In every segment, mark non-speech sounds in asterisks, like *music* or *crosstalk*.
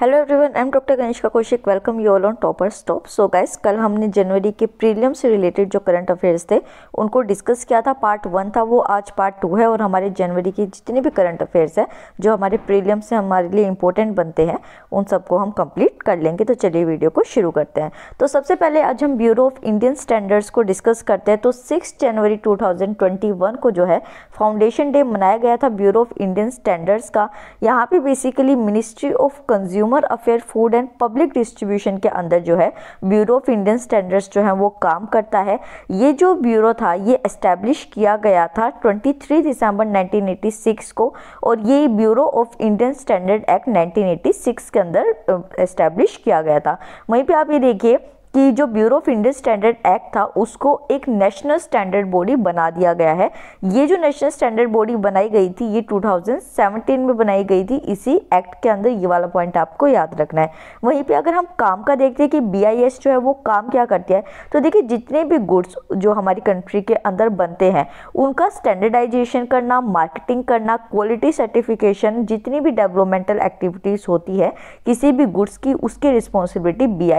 hello everyone I am doctor Ganesh का Kaushik welcome you all on topper stop so guys कल हमने जनवरी के prelim से रिलेटेड जो करंट अफेयर्स थे उनको डिस्कस किया था पार्ट वन था वो आज पार्ट टू है और हमारे जनवरी के जितने भी करंट अफेयर्स हैं जो हमारे प्रीलियम से हमारे लिए इंपॉर्टेंट बनते हैं उन सबको हम कंप्लीट कर लेंगे तो चलिए वीडियो को शुरू करते हैं तो सबसे पहले आज हम ब्यूरो ऑफ इंडियन स्टैंडर्ड्स को डिस्कस करते हैं तो सिक्स जनवरी टू को जो है फाउंडेशन डे मनाया गया था ब्यूरो ऑफ इंडियन स्टैंडर्ड्स का यहाँ पर basically ministry of consume consumer affair food and public distribution के अंदर जो है ब्यूरो ऑफ इंडियन स्टैंडर्ड्स जो है वो काम करता है ये जो ब्यूरो था ये एस्टेब्लिश किया गया था 23 दिसंबर 1986 को और ये Bureau of Indian Standard Act 1986 के अंदर एस्टेब्लिश किया गया था वहीं पर आप ये देखिए कि जो Bureau of Indian Standard Act था उसको एक नेशनल स्टैंडर्ड बॉडी बना दिया गया है ये जो नेशनल स्टैंडर्ड बॉडी बनाई गई थी ये 2017 में बनाई गई थी इसी एक्ट के अंदर ये वाला पॉइंट आपको याद रखना है वहीं पे अगर हम काम का देखते हैं कि बी जो है वो काम क्या करती है तो देखिए जितने भी गुड्स जो हमारी कंट्री के अंदर बनते हैं उनका स्टैंडर्डाइजेशन करना मार्केटिंग करना क्वालिटी सर्टिफिकेशन जितनी भी डेवलपमेंटल एक्टिविटीज़ होती है किसी भी गुड्स की उसकी रिस्पॉन्सिबिलिटी बी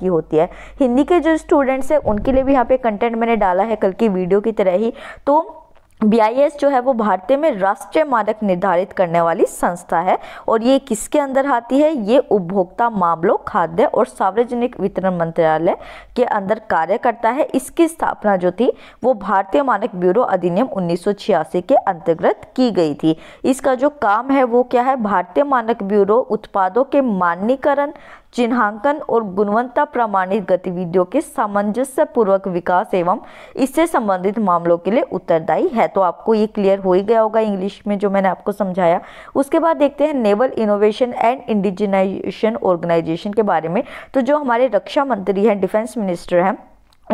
की होती है हिंदी के जो स्टूडेंट्स हैं उनके लिए भी यहाँ पे कंटेंट मैंने डाला है कल की वीडियो की तरह ही तो बी जो है वो भारतीय में राष्ट्रीय मानक निर्धारित करने वाली संस्था है और ये किसके अंदर आती है ये उपभोक्ता मामलों खाद्य और सार्वजनिक वितरण मंत्रालय के अंदर कार्य करता है इसकी स्थापना जो थी वो भारतीय मानक ब्यूरो अधिनियम 1986 के अंतर्गत की गई थी इसका जो काम है वो क्या है भारतीय मानक ब्यूरो उत्पादों के मान्यकरण चिन्हांकन और गुणवत्ता प्रमाणित गतिविधियों के सामंजस्यपूर्वक विकास एवं इससे संबंधित मामलों के लिए उत्तरदायी है तो आपको ये क्लियर हो ही गया होगा इंग्लिश में जो मैंने आपको समझाया उसके बाद देखते हैं naval innovation and indigenisation organisation के बारे में तो जो हमारे रक्षा मंत्री हैं डिफेंस मिनिस्टर हैं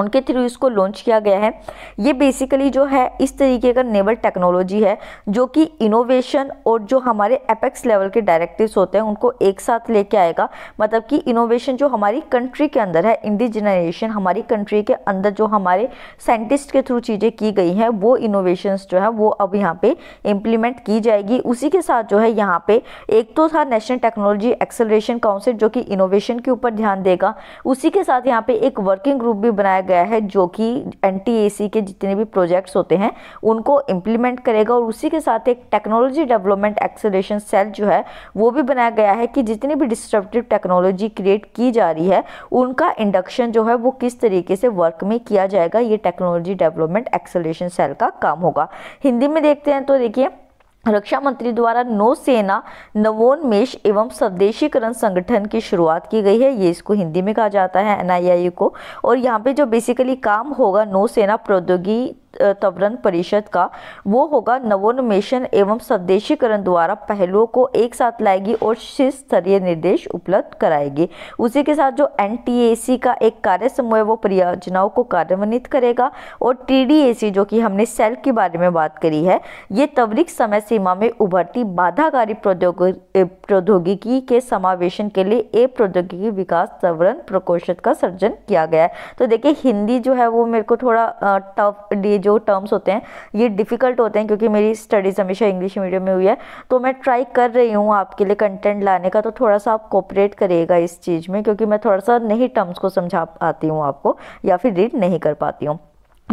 उनके थ्रू इसको लॉन्च किया गया है ये बेसिकली जो है इस तरीके का नेवल टेक्नोलॉजी है जो कि इनोवेशन और जो हमारे एपेक्स लेवल के डायरेक्टिव्स होते हैं उनको एक साथ लेके आएगा मतलब कि इनोवेशन जो हमारी कंट्री के अंदर है जनरेशन हमारी कंट्री के अंदर जो हमारे साइंटिस्ट के थ्रू चीज़ें की गई हैं वो इनोवेशन जो है वो अब यहाँ पर इम्प्लीमेंट की जाएगी उसी के साथ जो है यहाँ पर एक तो था नेशनल टेक्नोलॉजी एक्सलेशन काउंसिल जो कि इनोवेशन के ऊपर ध्यान देगा उसी के साथ यहाँ पर एक वर्किंग ग्रुप भी बनाया गया है जो कि एन के जितने भी प्रोजेक्ट्स होते हैं उनको इम्प्लीमेंट करेगा और उसी के साथ एक टेक्नोलॉजी डेवलपमेंट एक्सेलेशन सेल जो है वो भी बनाया गया है कि जितनी भी डिस्ट्रप्टिव टेक्नोलॉजी क्रिएट की जा रही है उनका इंडक्शन जो है वो किस तरीके से वर्क में किया जाएगा ये टेक्नोलॉजी डेवलपमेंट एक्सेलेशन सेल का काम होगा हिंदी में देखते हैं तो देखिए रक्षा मंत्री द्वारा नौसेना नवोन्मेष एवं स्वदेशीकरण संगठन की शुरुआत की गई है ये इसको हिंदी में कहा जाता है एनआईआई को और यहाँ पे जो बेसिकली काम होगा नौसेना प्रौद्योगिकी तवरन परिषद का वो होगा नवोन्मेषण एवं स्वदेशीकरण द्वारा पहलुओं को एक साथ लाएगी और शीर्ष स्तरीय निर्देश उपलब्ध कराएगी उसी के साथ जो एन का एक कार्य समूह है वो परियोजनाओं को कार्यान्वित करेगा और टी जो कि हमने सेल के बारे में बात करी है ये तवरिक समय सीमा में उभरती बाधाकारी प्रौद्योगिकी के समावेशन के लिए ए प्रौद्योगिकी विकास तवरण प्रकोष्ठ का सर्जन किया गया है तो देखिए हिंदी जो है वो मेरे को थोड़ा टफ डी जो टर्म्स होते हैं ये डिफ़िकल्ट होते हैं क्योंकि मेरी स्टडीज़ हमेशा इंग्लिश मीडियम में हुई है तो मैं ट्राई कर रही हूँ आपके लिए कंटेंट लाने का तो थोड़ा सा आप कोऑपरेट करिएगा इस चीज़ में क्योंकि मैं थोड़ा सा नहीं टर्म्स को समझा पाती हूँ आपको या फिर रीड नहीं कर पाती हूँ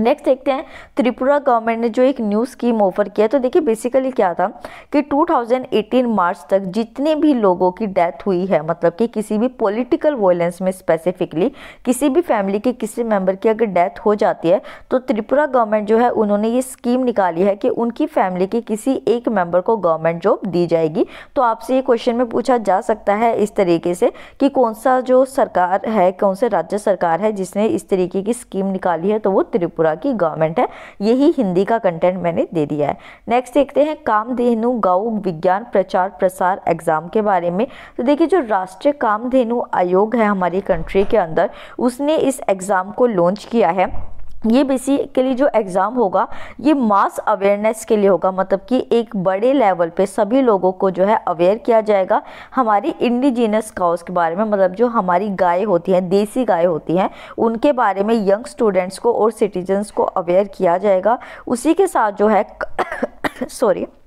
नेक्स्ट देखते हैं त्रिपुरा गवर्नमेंट ने जो एक न्यू स्कीम ऑफर किया तो देखिए बेसिकली क्या था कि 2018 मार्च तक जितने भी लोगों की डेथ हुई है मतलब कि किसी भी पॉलिटिकल वॉयलेंस में स्पेसिफिकली किसी भी फैमिली के किसी मेंबर की अगर डेथ हो जाती है तो त्रिपुरा गवर्नमेंट जो है उन्होंने ये स्कीम निकाली है कि उनकी फैमिली के किसी एक मेंबर को गवर्नमेंट जॉब दी जाएगी तो आपसे ये क्वेश्चन में पूछा जा सकता है इस तरीके से कि कौन सा जो सरकार है कौन से राज्य सरकार है जिसने इस तरीके की स्कीम निकाली है तो वो त्रिपुरा त्रिपुरा की गवर्नमेंट है यही हिंदी का कंटेंट मैंने दे दिया है नेक्स्ट देखते हैं कामधेनु गौ विज्ञान प्रचार प्रसार एग्जाम के बारे में तो देखिए जो राष्ट्रीय कामधेनु आयोग है हमारी कंट्री के अंदर उसने इस एग्ज़ाम को लॉन्च किया है ये बेसिकली जो एग्ज़ाम होगा ये मास अवेयरनेस के लिए होगा मतलब कि एक बड़े लेवल पे सभी लोगों को जो है अवेयर किया जाएगा हमारी इंडिजीनस काउस के बारे में मतलब जो हमारी गाय होती हैं देसी गाय होती हैं उनके बारे में यंग स्टूडेंट्स को और सिटीजन्स को अवेयर किया जाएगा उसी के साथ जो है सॉरी *coughs*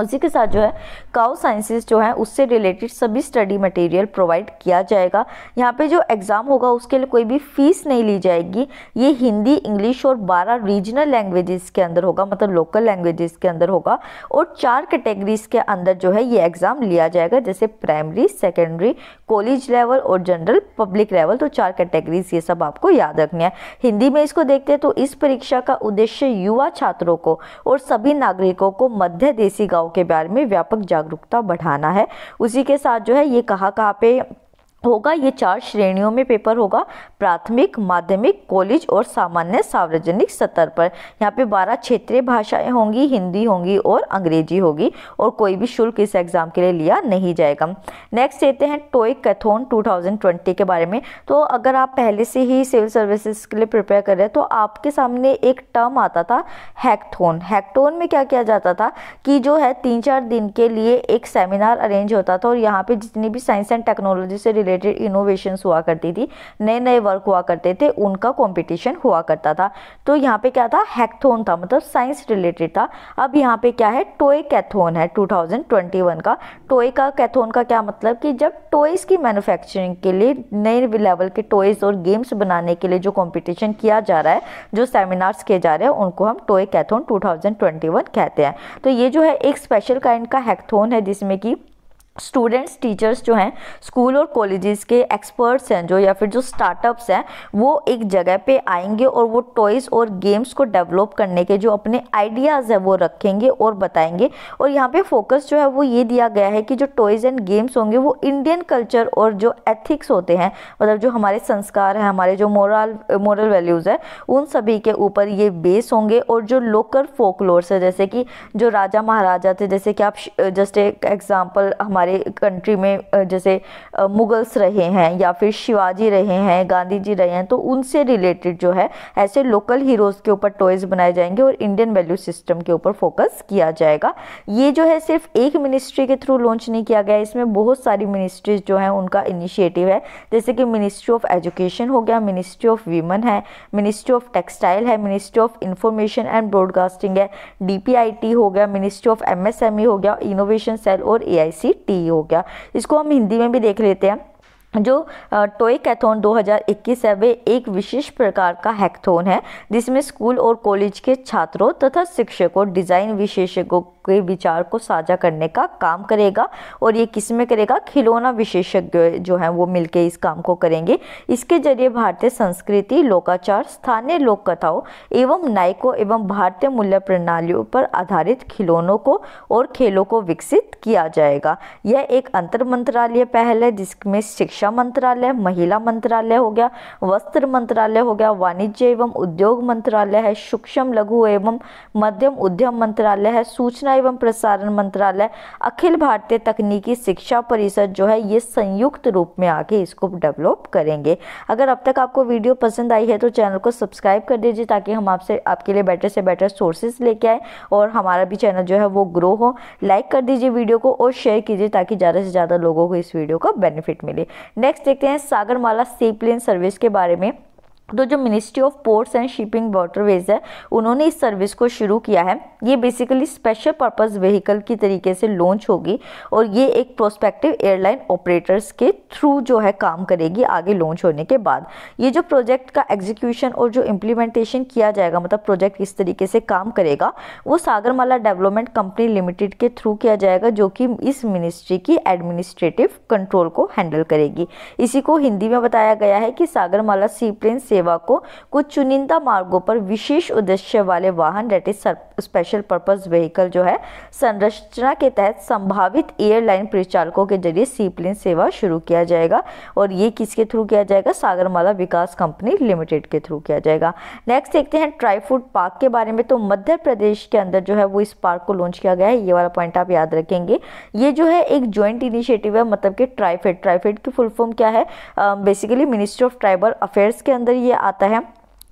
उसी के साथ जो है काउ साइंसेस जो है उससे रिलेटेड सभी स्टडी मटेरियल प्रोवाइड किया जाएगा यहाँ पे जो एग्ज़ाम होगा उसके लिए कोई भी फीस नहीं ली जाएगी ये हिंदी इंग्लिश और 12 रीजनल लैंग्वेजेस के अंदर होगा मतलब लोकल लैंग्वेजेस के अंदर होगा और चार कैटेगरीज के अंदर जो है ये एग्ज़ाम लिया जाएगा जैसे प्राइमरी सेकेंडरी कॉलेज लेवल और जनरल पब्लिक लेवल तो चार कैटेगरीज ये सब आपको याद रखनी है हिंदी में इसको देखते हैं तो इस परीक्षा का उद्देश्य युवा छात्रों को और सभी नागरिकों को मध्य देसी गाँव दवाओं के बारे में व्यापक जागरूकता बढ़ाना है उसी के साथ जो है ये कहा कहाँ पे होगा ये चार श्रेणियों में पेपर होगा प्राथमिक माध्यमिक कॉलेज और सामान्य सार्वजनिक स्तर पर यहाँ पे बारह क्षेत्रीय भाषाएं होंगी हिंदी होंगी और अंग्रेजी होगी और कोई भी शुल्क इस एग्ज़ाम के लिए लिया नहीं जाएगा नेक्स्ट देते हैं टोई कैथोन 2020 के बारे में तो अगर आप पहले से ही सिविल सर्विसेज के लिए प्रिपेयर कर रहे हैं तो आपके सामने एक टर्म आता था हैकथोन हैकथोन में क्या किया जाता था कि जो है तीन चार दिन के लिए एक सेमिनार अरेंज होता था और यहाँ पर जितनी भी साइंस एंड टेक्नोलॉजी से रिलेटेड इनोवेशंस हुआ करती थी नए नए वर्क हुआ करते थे उनका कंपटीशन हुआ करता था तो यहाँ पे क्या था हैकथोन था मतलब साइंस रिलेटेड था अब यहाँ पे क्या है टोय कैथोन है 2021 का टोय का कैथोन का क्या मतलब कि जब टॉयज़ की मैनुफैक्चरिंग के लिए नए लेवल के टॉयज़ और गेम्स बनाने के लिए जो कॉम्पिटिशन किया जा रहा है जो सेमिनार्स किए जा रहे हैं उनको हम टॉय कैथोन 2021 कहते हैं तो ये जो है एक स्पेशल काइंड का हैकथोन है जिसमें कि स्टूडेंट्स टीचर्स जो हैं स्कूल और कॉलेजेस के एक्सपर्ट्स हैं जो या फिर जो स्टार्टअप्स हैं वो एक जगह पे आएंगे और वो टॉयज़ और गेम्स को डेवलप करने के जो अपने आइडियाज़ हैं वो रखेंगे और बताएंगे और यहाँ पे फोकस जो है वो ये दिया गया है कि जो टॉयज़ एंड गेम्स होंगे वो इंडियन कल्चर और जो एथिक्स होते हैं मतलब जो हमारे संस्कार हैं हमारे जो मोरल मोरल वैल्यूज़ हैं उन सभी के ऊपर ये बेस होंगे और जो लोकल फोकलोर्स है जैसे कि जो राजा महाराजा थे जैसे कि आप जस्ट एक एग्ज़ाम्पल हमारे हमारे कंट्री में जैसे मुगल्स रहे हैं या फिर शिवाजी रहे हैं गांधी जी रहे हैं तो उनसे रिलेटेड जो है ऐसे लोकल हीरोज़ के ऊपर टॉयज़ बनाए जाएंगे और इंडियन वैल्यू सिस्टम के ऊपर फोकस किया जाएगा ये जो है सिर्फ एक मिनिस्ट्री के थ्रू लॉन्च नहीं किया गया इसमें बहुत सारी मिनिस्ट्रीज जो हैं उनका इनिशिएटिव है जैसे कि मिनिस्ट्री ऑफ एजुकेशन हो गया मिनिस्ट्री ऑफ वीमन है मिनिस्ट्री ऑफ टेक्सटाइल है ministry of information and broadcasting है डी हो गया मिनिस्ट्री ऑफ एम हो गया इनोवेशन सेल और ए टी हो गया इसको हम हिंदी में भी देख लेते हैं जो टोई कैथोन 2021 है वे एक विशेष प्रकार का हैकथोन है जिसमें स्कूल और कॉलेज के छात्रों तथा शिक्षकों डिज़ाइन विशेषज्ञों के विचार को साझा करने का काम करेगा और ये किस में करेगा खिलौना विशेषज्ञ जो हैं वो मिलके इस काम को करेंगे इसके जरिए भारतीय संस्कृति लोकाचार स्थानीय लोक कथाओं एवं नायकों एवं भारतीय मूल्य प्रणालियों पर आधारित खिलौनों को और खेलों को विकसित किया जाएगा यह एक अंतर मंत्रालय पहल है जिसमें शिक्षा मंत्रालय महिला मंत्रालय हो गया वस्त्र मंत्रालय हो गया वाणिज्य एवं उद्योग मंत्रालय है सूक्ष्म लघु एवं मध्यम उद्यम मंत्रालय है सूचना सूचना एवं प्रसारण मंत्रालय अखिल भारतीय तकनीकी शिक्षा परिषद जो है ये संयुक्त रूप में आके इसको डेवलप करेंगे अगर अब तक आपको वीडियो पसंद आई है तो चैनल को सब्सक्राइब कर दीजिए ताकि हम आपसे आपके लिए बेटर से बेटर सोर्सेज लेके आए और हमारा भी चैनल जो है वो ग्रो हो लाइक कर दीजिए वीडियो को और शेयर कीजिए ताकि ज़्यादा से ज़्यादा लोगों को इस वीडियो का बेनिफिट मिले नेक्स्ट देखते हैं सागरमाला सी प्लेन सर्विस के बारे में तो जो ministry of ports and shipping waterways है उन्होंने इस सर्विस को शुरू किया है ये बेसिकली स्पेशल पर्पस व्हीकल की तरीके से लॉन्च होगी और ये एक प्रोस्पेक्टिव एयरलाइन ऑपरेटर्स के थ्रू जो है काम करेगी आगे लॉन्च होने के बाद ये जो प्रोजेक्ट का एग्जीक्यूशन और जो इम्प्लीमेंटेशन किया जाएगा मतलब प्रोजेक्ट किस तरीके से काम करेगा वो सागरमाला डेवलपमेंट कंपनी लिमिटेड के थ्रू किया जाएगा जो कि इस मिनिस्ट्री की एडमिनिस्ट्रेटिव कंट्रोल को हैंडल करेगी इसी को हिंदी में बताया गया है कि सागरमाला सी प्लेन सेवा को कुछ चुनिंदा मार्गों पर विशेष उद्देश्य वाले वाहन that is special purpose vehicle जो है संरचना के तहत संभावित एयरलाइन परिचालकों के जरिए सीप्लेन सेवा शुरू किया जाएगा और ये किसके थ्रू किया जाएगा सागरमाला विकास कंपनी लिमिटेड के थ्रू किया जाएगा नेक्स्ट देखते हैं ट्राई फूड पार्क के बारे में तो मध्य प्रदेश के अंदर जो है वो इस पार्क को लॉन्च किया गया है ये वाला पॉइंट आप याद रखेंगे ये जो है एक ज्वाइंट इनिशिएटिव है मतलब कि ट्राइफेड ट्राइफेड की फुल फॉर्म क्या है basically ministry of tribal affairs के अंदर ये आता है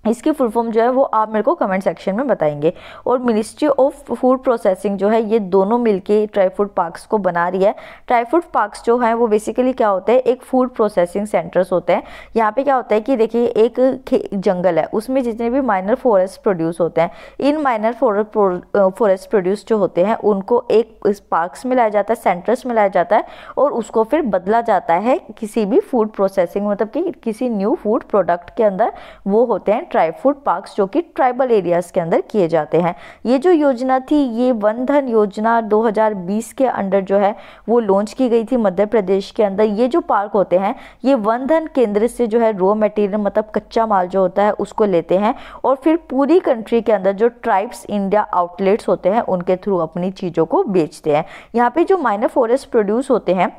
इसकी फुल फॉर्म जो है वो आप मेरे को कमेंट सेक्शन में बताएंगे और मिनिस्ट्री ऑफ फूड प्रोसेसिंग जो है ये दोनों मिलके ट्राई फूड पार्क्स को बना रही है ट्राई फूड पार्क्स जो है वो बेसिकली क्या होते हैं एक फूड प्रोसेसिंग सेंटर्स होते हैं यहाँ पे क्या होता है कि देखिए एक जंगल है उसमें जितने भी माइनर फॉरेस्ट प्रोड्यूस होते हैं इन माइनर फॉरेस्ट प्रोड्यूस जो होते हैं उनको एक पार्कस पार्क्स में लाया जाता है सेंटर्स में लाया जाता है और उसको फिर बदला जाता है किसी भी फूड प्रोसेसिंग मतलब कि किसी न्यू फूड प्रोडक्ट के अंदर वो होते हैं ट्राई फूड पार्क्स जो कि ट्राइबल एरियाज़ के अंदर किए जाते हैं ये जो योजना थी ये वन धन योजना 2020 के अंडर जो है वो लॉन्च की गई थी मध्य प्रदेश के अंदर ये जो पार्क होते हैं ये वन धन केंद्र से जो है रॉ मटेरियल मतलब कच्चा माल जो होता है उसको लेते हैं और फिर पूरी कंट्री के अंदर जो ट्राइब्स इंडिया आउटलेट्स होते हैं उनके थ्रू अपनी चीज़ों को बेचते हैं यहाँ पे जो माइनर फॉरेस्ट प्रोड्यूस होते हैं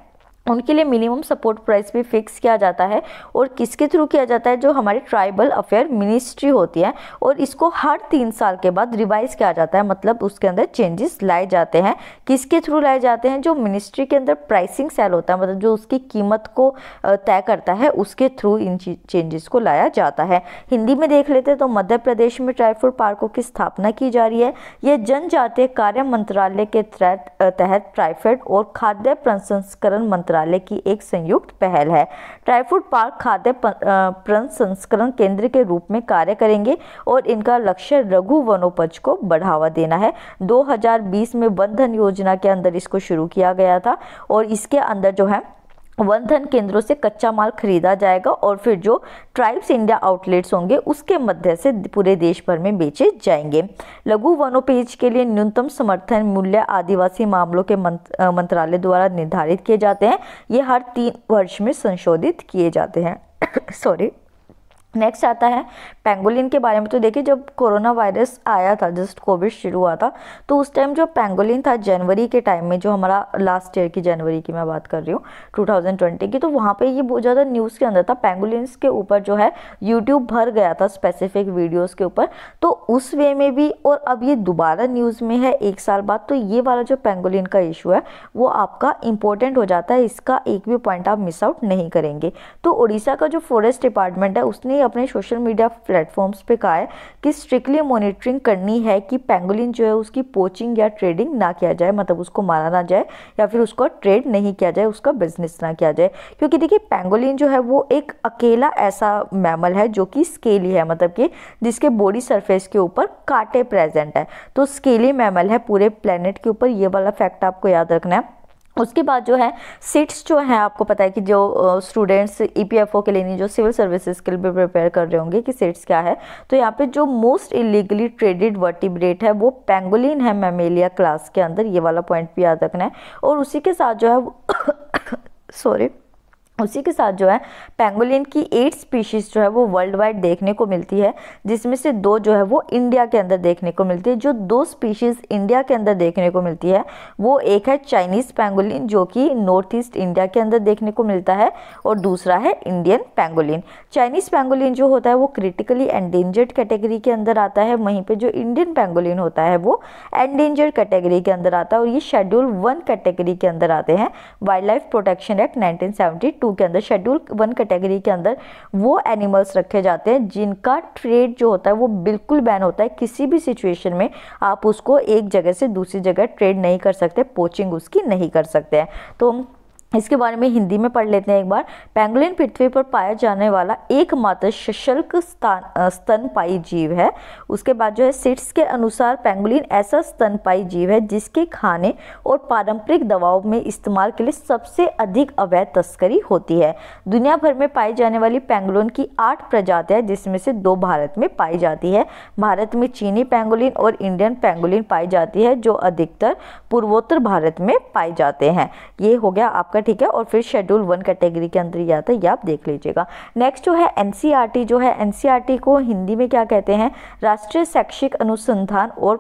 उनके लिए मिनिमम सपोर्ट प्राइस भी फिक्स किया जाता है और किसके थ्रू किया जाता है जो हमारी ट्राइबल अफेयर मिनिस्ट्री होती है और इसको हर तीन साल के बाद रिवाइज किया जाता है मतलब उसके अंदर चेंजेस लाए जाते हैं किसके थ्रू लाए जाते हैं जो मिनिस्ट्री के अंदर प्राइसिंग सेल होता है मतलब जो उसकी कीमत को तय करता है उसके थ्रू इन चेंजेस को लाया जाता है हिंदी में देख लेते हैं तो मध्य प्रदेश में ड्राई फ्रूट पार्कों की स्थापना की जा रही है यह जनजातीय कार्य मंत्रालय के तहत प्राइवेट और खाद्य प्रसंस्करण मंत्रालय मंत्रालय की एक संयुक्त पहल है ड्राई फ्रूट पार्क खाद्य प्रसंस्करण केंद्र के रूप में कार्य करेंगे और इनका लक्ष्य रघु वनोपज को बढ़ावा देना है 2020 में बंधन योजना के अंदर इसको शुरू किया गया था और इसके अंदर जो है वन धन केंद्रों से कच्चा माल खरीदा जाएगा और फिर जो ट्राइब्स इंडिया आउटलेट्स होंगे उसके मध्य से पूरे देश भर में बेचे जाएंगे लघु वनोपेज के लिए न्यूनतम समर्थन मूल्य आदिवासी मामलों के मंत्रालय द्वारा निर्धारित किए जाते हैं ये हर तीन वर्ष में संशोधित किए जाते हैं सॉरी *coughs* नेक्स्ट आता है पेंगोलिन के बारे में तो देखिए जब कोरोना वायरस आया था जस्ट कोविड शुरू हुआ था तो उस टाइम जो पेंगोलिन था जनवरी के टाइम में जो हमारा लास्ट ईयर की जनवरी की मैं बात कर रही हूँ 2020 की तो वहाँ पे ये बहुत ज़्यादा न्यूज़ के अंदर था पेंगोलिन के ऊपर जो है यूट्यूब भर गया था स्पेसिफिक वीडियोज़ के ऊपर तो उस वे में भी और अब ये दोबारा न्यूज़ में है एक साल बाद तो ये वाला जो पेंगोलिन का इशू है वो आपका इंपॉर्टेंट हो जाता है इसका एक भी पॉइंट आप मिस आउट नहीं करेंगे तो उड़ीसा का जो फॉरेस्ट डिपार्टमेंट है उसने अपने सोशल मीडिया प्लेटफॉर्म्स पे कहा है कि स्ट्रिक्टली मॉनिटरिंग करनी है कि पेंगुलिन जो है उसकी पोचिंग या ट्रेडिंग ना किया जाए मतलब उसको मारा ना जाए या फिर उसको ट्रेड नहीं किया जाए उसका बिजनेस ना किया जाए क्योंकि देखिए पेंगुलिन जो है वो एक अकेला ऐसा मैमल है जो कि स्केली है मतलब कि जिसके बॉडी सरफेस के ऊपर कांटे प्रेजेंट है तो स्केली मैमल है पूरे प्लानट के ऊपर ये वाला फैक्ट आपको याद रखना है उसके बाद जो है सीट्स जो है आपको पता है कि जो स्टूडेंट्स ईपीएफओ e के लिए नहीं जो सिविल सर्विसेज के लिए प्रिपेयर कर रहे होंगे कि सीट्स क्या है तो यहाँ पे जो मोस्ट इलीगली ट्रेडेड वर्टिब्रेट है वो पेंगोलिन है मेमेलिया क्लास के अंदर ये वाला पॉइंट भी याद रखना है और उसी के साथ जो है सॉरी *coughs* उसी के साथ जो है पेंगोलिन की एट स्पीशीज़ जो है वो वर्ल्ड वाइड देखने को मिलती है जिसमें से दो जो है वो इंडिया के अंदर देखने को मिलती है जो दो स्पीशीज़ इंडिया के अंदर देखने को मिलती है वो एक है चाइनीज़ पेंगोलिन जो कि नॉर्थ ईस्ट इंडिया के अंदर देखने को मिलता है और दूसरा है इंडियन पेंगोलिन चाइनीज़ पेंगोलिन जो होता है वो क्रिटिकली एंडेंजर्ड कैटेगरी के अंदर आता है वहीं पर जो इंडियन पेंगोलिन होता है वो एंडेंजर्ड कैटेगरी के अंदर आता है और ये शेड्यूल वन कैटेगरी के अंदर आते हैं wildlife protection act nineteen two के अंदर शेड्यूल वन कैटेगरी के अंदर वो एनिमल्स रखे जाते हैं जिनका ट्रेड जो होता है वो बिल्कुल बैन होता है किसी भी सिचुएशन में आप उसको एक जगह से दूसरी जगह ट्रेड नहीं कर सकते पोचिंग उसकी नहीं कर सकते हैं तो इसके बारे में हिंदी में पढ़ लेते हैं एक बार पेंगुलिन पृथ्वी पर पाया जाने वाला एकमात्र सशल्क स्तनपाई जीव है उसके बाद जो है सिट्स के अनुसार पेंगुलिन ऐसा स्तनपाई जीव है जिसके खाने और पारंपरिक दवाओं में इस्तेमाल के लिए सबसे अधिक अवैध तस्करी होती है दुनिया भर में पाई जाने वाली पेंगुलिन की आठ प्रजातियाँ जिसमें से दो भारत में पाई जाती है भारत में चीनी पेंगुलिन और इंडियन पेंगुलिन पाई जाती है जो अधिकतर पूर्वोत्तर भारत में पाए जाते हैं ये हो गया आपका जाएगा ठीक है और फिर शेड्यूल वन कैटेगरी के अंदर ही आता है ये आप देख लीजिएगा नेक्स्ट जो है एन e जो है एन e को हिंदी में क्या कहते हैं राष्ट्रीय शैक्षिक अनुसंधान और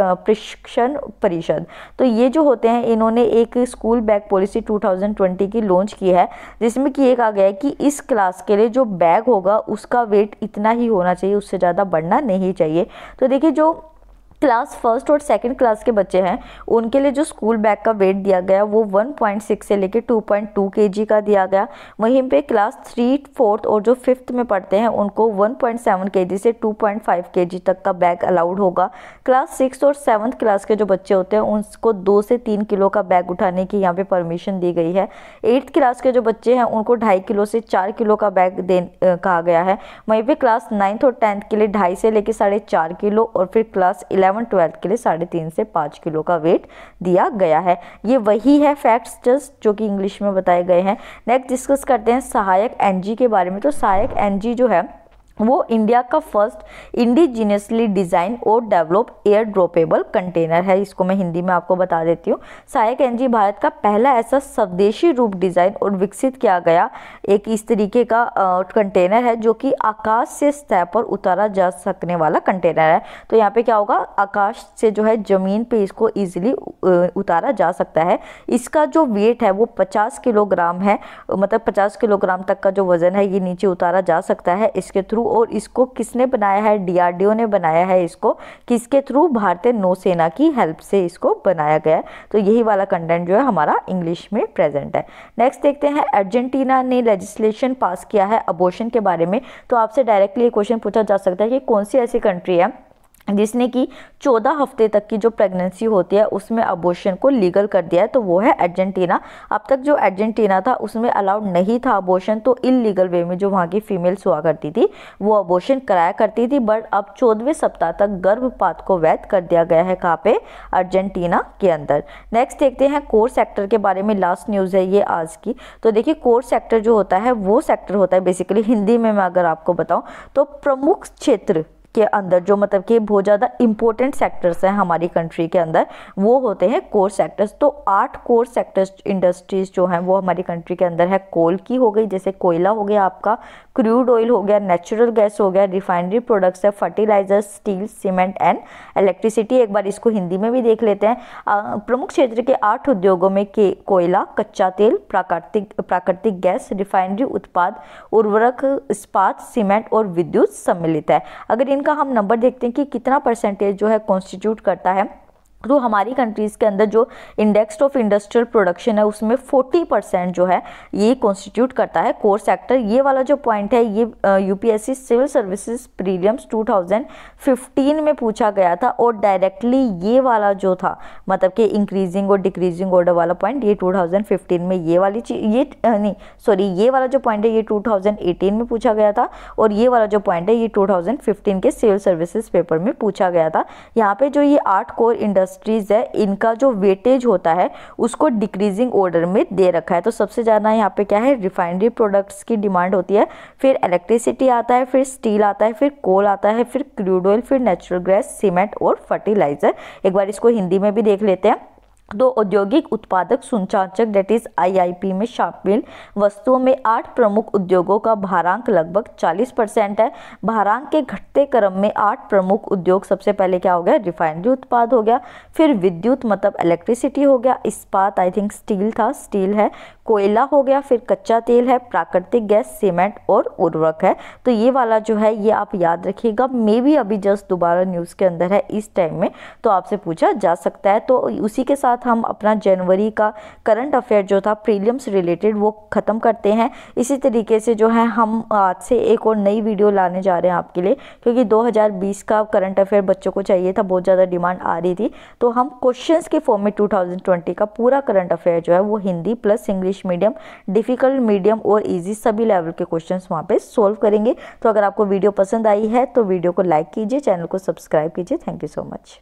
प्रशिक्षण परिषद तो ये जो होते हैं इन्होंने एक स्कूल बैग पॉलिसी टू की लॉन्च की है जिसमें कि ये कहा गया है कि इस क्लास के लिए जो बैग होगा उसका वेट इतना ही होना चाहिए उससे ज़्यादा बढ़ना नहीं चाहिए तो देखिए जो क्लास फर्स्ट और सेकंड क्लास के बच्चे हैं उनके लिए जो स्कूल बैग का वेट दिया गया वो 1.6 से लेके 2.2 पॉइंट का दिया गया वहीं पे क्लास थ्री फोर्थ और जो फिफ्थ में पढ़ते हैं उनको 1.7 पॉइंट से 2.5 पॉइंट तक का बैग अलाउड होगा क्लास सिक्स और सेवन्थ क्लास के जो बच्चे होते हैं उनको दो से तीन किलो का बैग उठाने की यहाँ पर परमिशन दी गई है एट्थ क्लास के जो बच्चे हैं उनको ढाई किलो से चार किलो का बैग दे कहा गया है वहीं पर क्लास नाइन्थ और टेंथ के लिए ढाई से लेकर साढ़े किलो और फिर क्लास इलेवन इलेवन ट्वेल्थ के लिए साढ़े तीन से पाँच किलो का वेट दिया गया है ये वही है फैक्ट्स जस्ट जो कि इंग्लिश में बताए गए हैं नेक्स्ट डिस्कस करते हैं सहायक एनजी के बारे में तो सहायक एनजी जो है वो इंडिया का फर्स्ट इंडिजीनियसली डिज़ाइन और डेवलप एयर ड्रोपेबल कंटेनर है इसको मैं हिंदी में आपको बता देती हूँ सहायक एनजी भारत का पहला ऐसा स्वदेशी रूप डिज़ाइन और विकसित किया गया एक इस तरीके का कंटेनर है जो कि आकाश से स्तर पर उतारा जा सकने वाला कंटेनर है तो यहाँ पे क्या होगा आकाश से जो है ज़मीन पर इसको ईजिली उतारा जा सकता है इसका जो वेट है वो पचास किलोग्राम है मतलब पचास किलोग्राम तक का जो वज़न है ये नीचे उतारा जा सकता है इसके थ्रू थ्रू और इसको किसने बनाया है डीआरडीओ ने बनाया है इसको किसके थ्रू भारतीय नौसेना की हेल्प से इसको बनाया गया है तो यही वाला कंटेंट जो है हमारा इंग्लिश में प्रेजेंट है नेक्स्ट देखते हैं अर्जेंटीना ने लेजिस्लेशन पास किया है अबोशन के बारे में तो आपसे डायरेक्टली क्वेश्चन पूछा जा सकता है कि कौन सी ऐसी कंट्री है जिसने कि 14 हफ्ते तक की जो प्रेगनेंसी होती है उसमें अबोशन को लीगल कर दिया है तो वो है अर्जेंटीना अब तक जो अर्जेंटीना था उसमें अलाउड नहीं था अबोशन तो इलीगल वे में जो वहाँ की फीमेल्स हुआ करती थी वो अबोशन कराया करती थी बट अब चौदहवें सप्ताह तक गर्भपात को वैध कर दिया गया है कहाँ पे अर्जेंटीना के अंदर नेक्स्ट देखते हैं कोर सेक्टर के बारे में लास्ट न्यूज़ है ये आज की तो देखिए कोर सेक्टर जो होता है वो सेक्टर होता है बेसिकली हिंदी में मैं अगर आपको बताऊँ तो प्रमुख क्षेत्र के अंदर जो मतलब कि बहुत ज़्यादा इंपॉर्टेंट सेक्टर्स हैं हमारी कंट्री के अंदर वो होते हैं कोर सेक्टर्स तो आठ कोर सेक्टर्स इंडस्ट्रीज़ जो हैं वो हमारी कंट्री के अंदर है कोल की हो गई जैसे कोयला हो गया आपका क्रूड ऑयल हो गया नेचुरल गैस हो गया रिफाइनरी प्रोडक्ट्स है fertiliser steel cement and electricity एक बार इसको हिंदी में भी देख लेते हैं प्रमुख क्षेत्र के आठ उद्योगों में के कोयला कच्चा तेल प्राकृतिक प्राकृतिक गैस रिफाइनरी उत्पाद उर्वरक इस्पात सीमेंट और विद्युत सम्मिलित है अगर इन इनका हम नंबर देखते हैं कि कितना परसेंटेज जो है कॉन्स्टिट्यूट करता है तो हमारी कंट्रीज़ के अंदर जो इंडेक्स ऑफ इंडस्ट्रियल प्रोडक्शन है उसमें 40 परसेंट जो है ये कॉन्स्टिट्यूट करता है कोर सेक्टर ये वाला जो पॉइंट है ये यूपीएससी सिविल सर्विसेज प्रीलियम्स 2015 में पूछा गया था और डायरेक्टली ये वाला जो था मतलब कि इंक्रीजिंग और डिक्रीजिंग ऑर्डर वाला पॉइंट ये टू में ये वाली चीज ये नहीं सॉरी ये वाला जो पॉइंट है ये टू में पूछा गया था और ये वाला जो पॉइंट है ये टू के सिविल सर्विसेज पेपर में पूछा गया था यहाँ पे जो ये आठ कोर इंडस्ट्री इंडस्ट्रीज़ है इनका जो वेटेज होता है उसको डिक्रीजिंग ऑर्डर में दे रखा है तो सबसे ज़्यादा यहाँ पे क्या है रिफाइनरी प्रोडक्ट्स की डिमांड होती है फिर इलेक्ट्रिसिटी आता है फिर स्टील आता है फिर कोल आता है फिर क्रूड ऑयल फिर नेचुरल गैस सीमेंट और फर्टिलाइज़र एक बार इसको हिंदी में भी देख लेते हैं दो औद्योगिक उत्पादक सूचकांक डेट इज आईआईपी में शामिल वस्तुओं में आठ प्रमुख उद्योगों का भारांक लगभग 40 परसेंट है भारांक के घटते क्रम में आठ प्रमुख उद्योग सबसे पहले क्या हो गया रिफाइनरी उत्पाद हो गया फिर विद्युत मतलब इलेक्ट्रिसिटी हो गया इस्पात आई थिंक स्टील था स्टील है कोयला हो गया फिर कच्चा तेल है प्राकृतिक गैस सीमेंट और उर्वरक है तो ये वाला जो है ये आप याद रखिएगा मे भी अभी जस्ट दोबारा न्यूज़ के अंदर है इस टाइम में तो आपसे पूछा जा सकता है तो उसी के साथ साथ हम अपना जनवरी का करंट अफेयर जो था प्रीलियम्स रिलेटेड वो ख़त्म करते हैं इसी तरीके से जो है हम आज से एक और नई वीडियो लाने जा रहे हैं आपके लिए क्योंकि 2020 का करंट अफेयर बच्चों को चाहिए था बहुत ज़्यादा डिमांड आ रही थी तो हम क्वेश्चन के फॉर्म में टू का पूरा करंट अफेयर जो है वो Hindi plus English medium difficult medium और ईजी सभी लेवल के क्वेश्चन वहाँ पर सोल्व करेंगे तो अगर आपको वीडियो पसंद आई है तो वीडियो को लाइक कीजिए चैनल को सब्सक्राइब कीजिए थैंक यू सो मच